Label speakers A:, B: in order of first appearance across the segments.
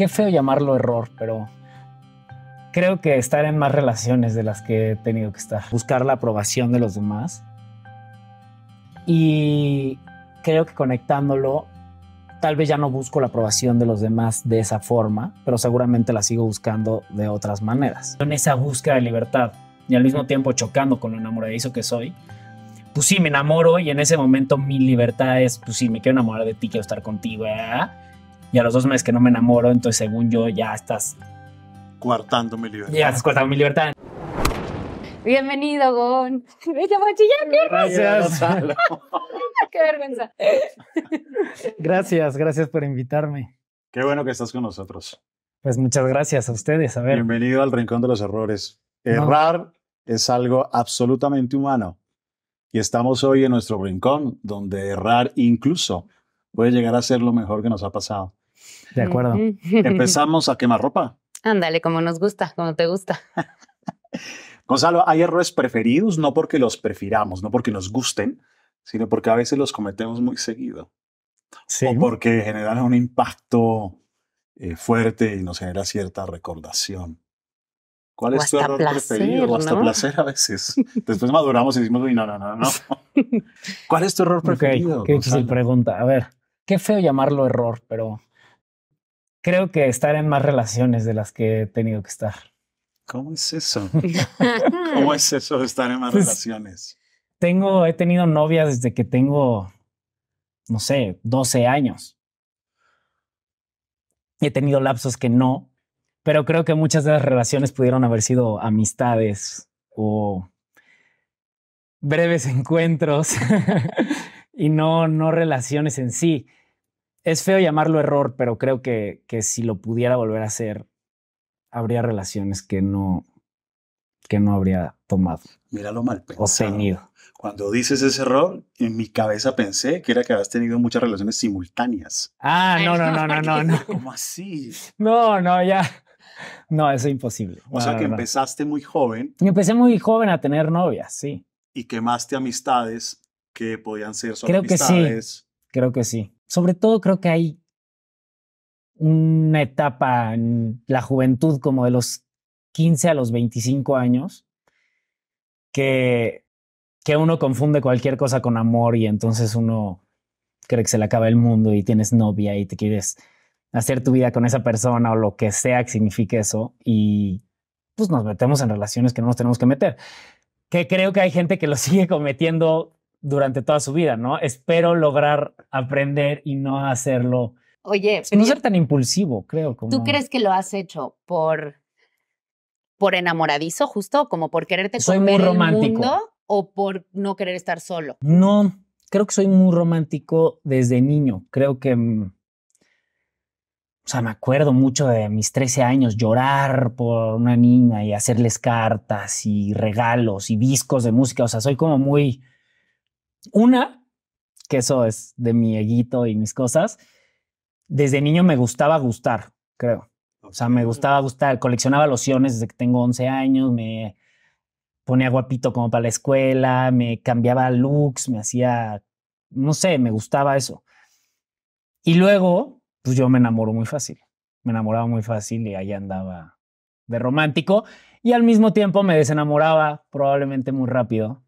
A: qué feo llamarlo error, pero creo que estar en más relaciones de las que he tenido que estar. Buscar la aprobación de los demás. Y creo que conectándolo, tal vez ya no busco la aprobación de los demás de esa forma, pero seguramente la sigo buscando de otras maneras. En esa búsqueda de libertad y al mismo tiempo chocando con lo enamoradizo que soy, pues sí, me enamoro y en ese momento mi libertad es, pues sí, me quiero enamorar de ti, quiero estar contigo, ¿eh? y a los dos meses que no me enamoro, entonces según yo ya estás...
B: Cuartando mi libertad. Ya estás cuartando mi libertad.
C: Bienvenido, Gon. Me llamo Gracias. Qué vergüenza.
B: gracias, gracias por invitarme. Qué bueno que estás con nosotros. Pues muchas gracias a ustedes. A ver. Bienvenido al Rincón de los Errores. Errar es algo absolutamente humano. Y estamos hoy en nuestro rincón, donde errar incluso puede llegar a ser lo mejor que nos ha pasado. De acuerdo. Empezamos a quemar ropa.
C: Ándale, como nos gusta, como te gusta.
B: Gonzalo, hay errores preferidos, no porque los prefiramos, no porque nos gusten, sino porque a veces los cometemos muy seguido. Sí. O porque generan un impacto eh, fuerte y nos genera cierta recordación. ¿Cuál es tu error preferido? O hasta placer a veces. Después maduramos y decimos, no, no, no, no. ¿Cuál es tu error preferido?
A: qué pregunta. A ver, qué feo llamarlo error, pero creo que estar en más relaciones de las que he tenido que estar.
B: ¿Cómo es eso? ¿Cómo es eso de estar en más pues, relaciones?
A: Tengo, he tenido novias desde que tengo, no sé, 12 años. He tenido lapsos que no, pero creo que muchas de las relaciones pudieron haber sido amistades o breves encuentros y no, no relaciones en sí es feo llamarlo error, pero creo que, que si lo
B: pudiera volver a hacer,
A: habría relaciones que no, que no habría
B: tomado. Míralo mal pensado. O Cuando dices ese error, en mi cabeza pensé que era que habías tenido muchas relaciones simultáneas.
A: Ah, no, no, no, no, no, ¿Cómo así? No, no, ya.
B: No, eso es imposible. O sea que empezaste muy joven. Y empecé muy joven a tener novias, sí. Y quemaste amistades que podían ser solo Creo Que sí.
A: Creo que sí sobre todo creo que hay una etapa en la juventud como de los 15 a los 25 años que, que uno confunde cualquier cosa con amor y entonces uno cree que se le acaba el mundo y tienes novia y te quieres hacer tu vida con esa persona o lo que sea que signifique eso y pues nos metemos en relaciones que no nos tenemos que meter. Que creo que hay gente que lo sigue cometiendo durante toda su vida, ¿no? Espero lograr aprender y no hacerlo.
C: Oye, no ser
A: tan impulsivo, creo. ¿Tú crees
C: que lo has hecho por, por enamoradizo, justo, como por quererte soy muy romántico. mundo o por no querer estar solo?
A: No, creo que soy muy romántico desde niño. Creo que, mm, o sea, me acuerdo mucho de mis 13 años llorar por una niña y hacerles cartas y regalos y discos de música. O sea, soy como muy una, que eso es de mi eguito y mis cosas, desde niño me gustaba gustar, creo. O sea, me gustaba gustar, coleccionaba lociones desde que tengo 11 años, me ponía guapito como para la escuela, me cambiaba looks, me hacía, no sé, me gustaba eso. Y luego, pues yo me enamoro muy fácil, me enamoraba muy fácil y ahí andaba de romántico y al mismo tiempo me desenamoraba probablemente muy rápido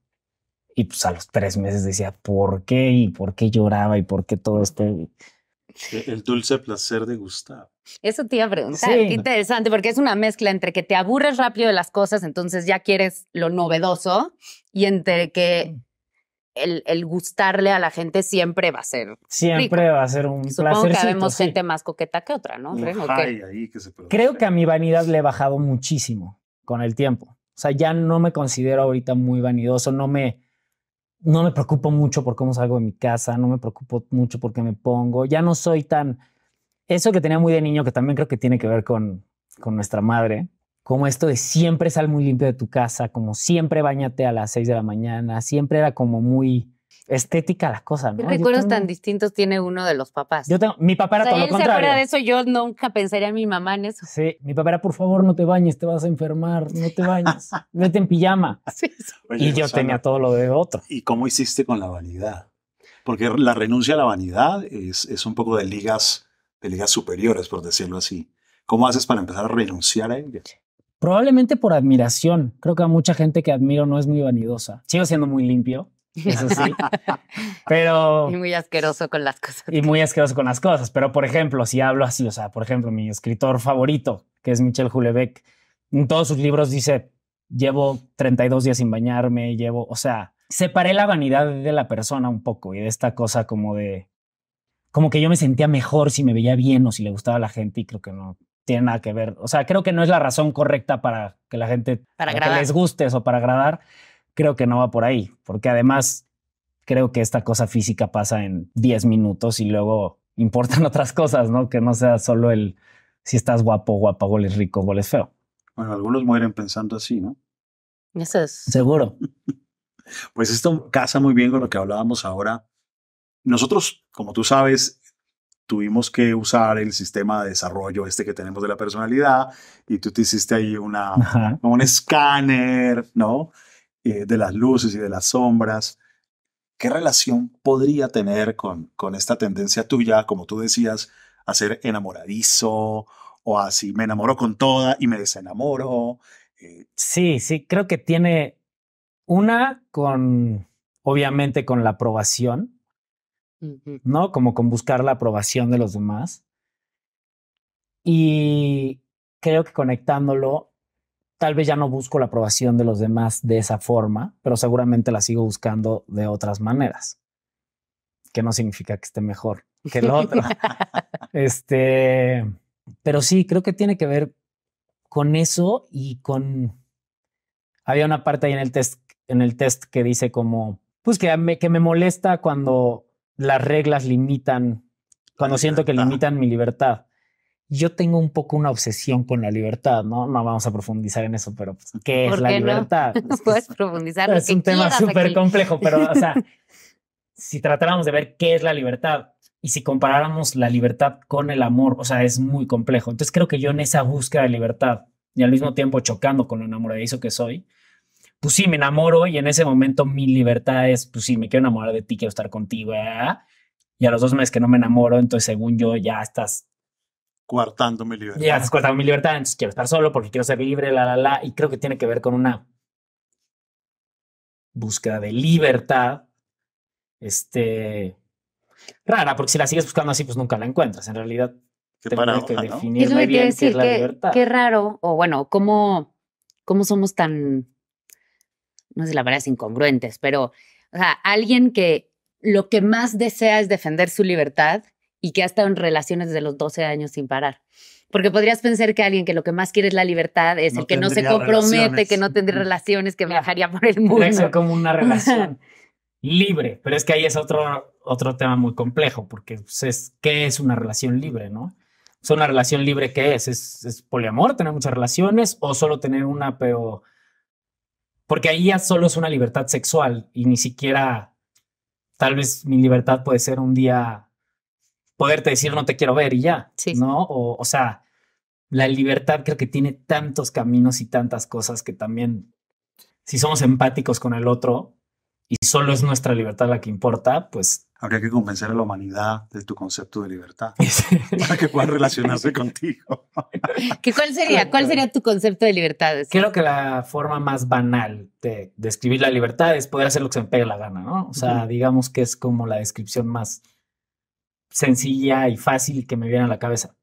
A: y pues a los tres meses decía, ¿por qué? ¿Y por qué lloraba? ¿Y por qué todo esto? E-,
B: el dulce placer de gustar.
C: Eso te iba a preguntar. interesante, porque es una mezcla entre que te aburres rápido de las cosas, entonces ya quieres lo novedoso, y entre que el, el gustarle a la gente siempre va a ser. Siempre va
A: a ser un Supongo que habemos
C: gente más coqueta que otra, ¿no? Creo
A: que, creo que a mi vanidad le he bajado muchísimo con el tiempo. O sea, ya no me considero ahorita muy vanidoso, no me no me preocupo mucho por cómo salgo de mi casa, no me preocupo mucho por qué me pongo, ya no soy tan... Eso que tenía muy de niño, que también creo que tiene que ver con, con nuestra madre, como esto de siempre sal muy limpio de tu casa, como siempre bañate a las seis de la mañana, siempre era como muy estética las cosas. ¿Qué recuerdos
C: tan distintos tiene uno de los papás? Yo
A: tengo, mi papá era todo lo contrario. de eso,
C: yo nunca pensaría en mi mamá en eso.
A: Sí, mi papá era, por favor, no te bañes, te vas a enfermar, no te bañes, vete en pijama.
B: y yo tenía todo lo de otro. ¿Y cómo hiciste con la vanidad? Porque la renuncia a la vanidad es, es un poco de ligas, de ligas superiores, por decirlo así. ¿Cómo haces para empezar a renunciar a ella?
A: Probablemente por admiración. Creo que a mucha gente que admiro no es muy vanidosa. Sigo siendo muy limpio, eso sí. Pero. Y
C: muy asqueroso con las cosas.
A: Y muy asqueroso con las cosas. Pero, por ejemplo, si hablo así, o sea, por ejemplo, mi escritor favorito, que es Michel Houellebecq, en todos sus libros dice: Llevo 32 días sin bañarme, llevo. O sea, separé la vanidad de la persona un poco y de esta cosa como de. Como que yo me sentía mejor si me veía bien o si le gustaba a la gente, y creo que no tiene nada que ver. O sea, creo que no es la razón correcta para que la gente. Para, les guste o para agradar creo que no va por ahí, porque además creo que esta cosa física pasa en 10 minutos y luego importan otras cosas, ¿no? Que no sea solo el si estás guapo, guapa, goles rico, goles feo.
B: Bueno, algunos mueren pensando así, ¿no? Eso es.
A: Seguro.
B: pues esto casa muy bien con lo que hablábamos ahora. Nosotros, como tú sabes, tuvimos que usar el sistema de desarrollo este que tenemos de la personalidad y tú te hiciste ahí una, un escáner, ¿no? Eh, de las luces y de las sombras, ¿qué relación podría tener con, esta tendencia tuya, como tú decías, a ser enamoradizo o así, me enamoro con toda y me desenamoro? Eh, sí, sí, creo que tiene
A: una con, obviamente, con la aprobación, ¿no? Como con buscar la aprobación de los demás. Y creo que conectándolo Tal vez ya no busco la aprobación de los demás de esa forma, pero seguramente la sigo buscando de otras maneras. Que no significa que esté mejor que el otro. este, pero sí, creo que tiene que ver con eso y con. Había una parte ahí en el test, en el test que dice como, pues que que me molesta cuando las reglas limitan, cuando siento que limitan mi libertad yo tengo un poco una obsesión con la libertad, ¿no? No vamos a profundizar en eso, pero pues, ¿qué es la libertad? Es
C: Puedes profundizar. Es un tema súper complejo, pero, o sea,
A: si tratáramos de ver qué es la libertad y si comparáramos la libertad con el amor, o sea, es muy complejo. Entonces creo que yo en esa búsqueda de libertad y al mismo tiempo chocando con lo enamoradizo que soy, pues sí, me enamoro y en ese momento mi libertad es, pues sí, me quiero enamorar de ti, quiero estar contigo. Ah, ah, ah, y a los dos meses que no me enamoro, entonces según yo ya estás
B: guardando mi libertad.
A: Ya, mi libertad, entonces quiero estar solo porque quiero ser libre, la, la, la. Y creo que tiene que ver con una búsqueda de libertad, este, rara, porque si la sigues buscando así, pues nunca la encuentras. En realidad, qué que definir bien qué es Qué
C: raro, o bueno, cómo, cómo somos tan, no sé la verdad es incongruentes, pero, o sea, alguien que lo que más desea es defender su libertad y que ha estado en relaciones desde los 12 años sin parar. Porque podrías pensar que alguien que lo que más quiere es la libertad es el que no se compromete, que no tendría relaciones, que viajaría por el mundo. Eso como
A: una relación libre, pero es que ahí es otro, otro tema muy complejo, porque pues, es, ¿qué es una relación libre, no? Es una relación libre, ¿qué es? ¿Es, es poliamor, tener muchas relaciones o solo tener una, pero... Porque ahí ya solo es una libertad sexual y ni siquiera, tal vez mi libertad puede ser un día poderte decir no te quiero ver y ya, sí. ¿no? O, o sea, la libertad creo que tiene tantos caminos y tantas cosas que también, si somos empáticos con el otro y solo es nuestra libertad la que importa, pues...
B: Habría que convencer a la humanidad de tu concepto de libertad para que puedan relacionarse contigo.
C: ¿Qué, ¿Cuál sería? ¿Cuál sería tu concepto de libertad? Creo que la forma más banal
A: de describir la libertad es poder hacer lo que se me pegue la gana,
C: ¿no? O sea,
A: digamos que es como la descripción más sencilla y fácil que me viene a la cabeza.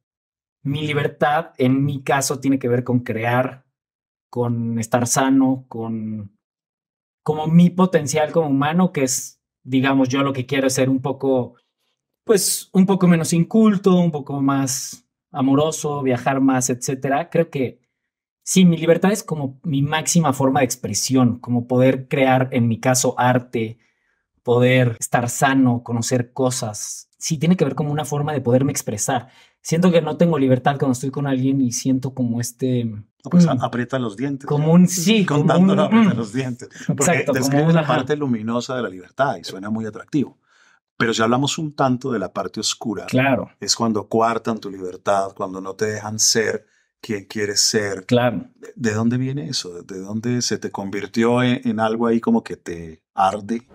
A: Mi libertad, en mi caso, tiene que ver con crear, con estar sano, con como mi potencial como humano, que es, digamos, yo lo que quiero es ser un poco, pues, un poco menos inculto, un poco más amoroso, viajar más, etcétera. Creo que sí, mi libertad es como mi máxima forma de expresión, como poder crear, en mi caso, arte, poder estar sano, conocer cosas. Sí, tiene que ver como una forma de poderme expresar. Siento que no tengo libertad cuando estoy con alguien y siento como este...
B: Pues mm, aprieta los dientes. Como un sí. Contándolo, como mm. los dientes. exacto, como la parte luminosa de la libertad y suena muy atractivo. Pero si hablamos un tanto de la parte oscura. Claro. Es cuando coartan tu libertad, cuando no te dejan ser quien quieres ser. Claro. ¿De dónde viene eso? ¿De dónde se te convirtió en algo ahí como que te arde?